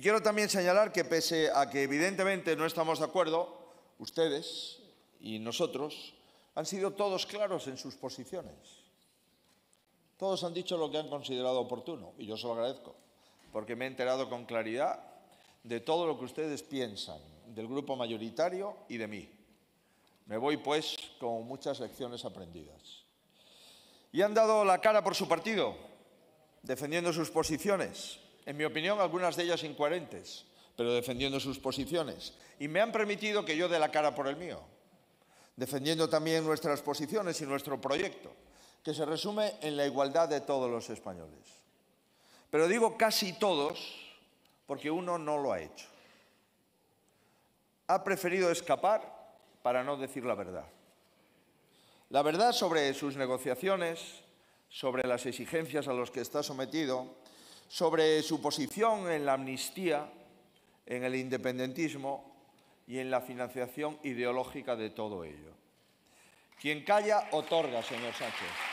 Y quiero también señalar que pese a que evidentemente no estamos de acuerdo, ustedes y nosotros han sido todos claros en sus posiciones. Todos han dicho lo que han considerado oportuno y yo se lo agradezco, porque me he enterado con claridad de todo lo que ustedes piensan, del grupo mayoritario y de mí. Me voy pues con muchas lecciones aprendidas. Y han dado la cara por su partido, defendiendo sus posiciones en mi opinión algunas de ellas incoherentes, pero defendiendo sus posiciones. Y me han permitido que yo dé la cara por el mío, defendiendo también nuestras posiciones y nuestro proyecto, que se resume en la igualdad de todos los españoles. Pero digo casi todos porque uno no lo ha hecho. Ha preferido escapar para no decir la verdad. La verdad sobre sus negociaciones, sobre las exigencias a las que está sometido, sobre su posición en la amnistía, en el independentismo y en la financiación ideológica de todo ello. Quien calla, otorga, señor Sánchez.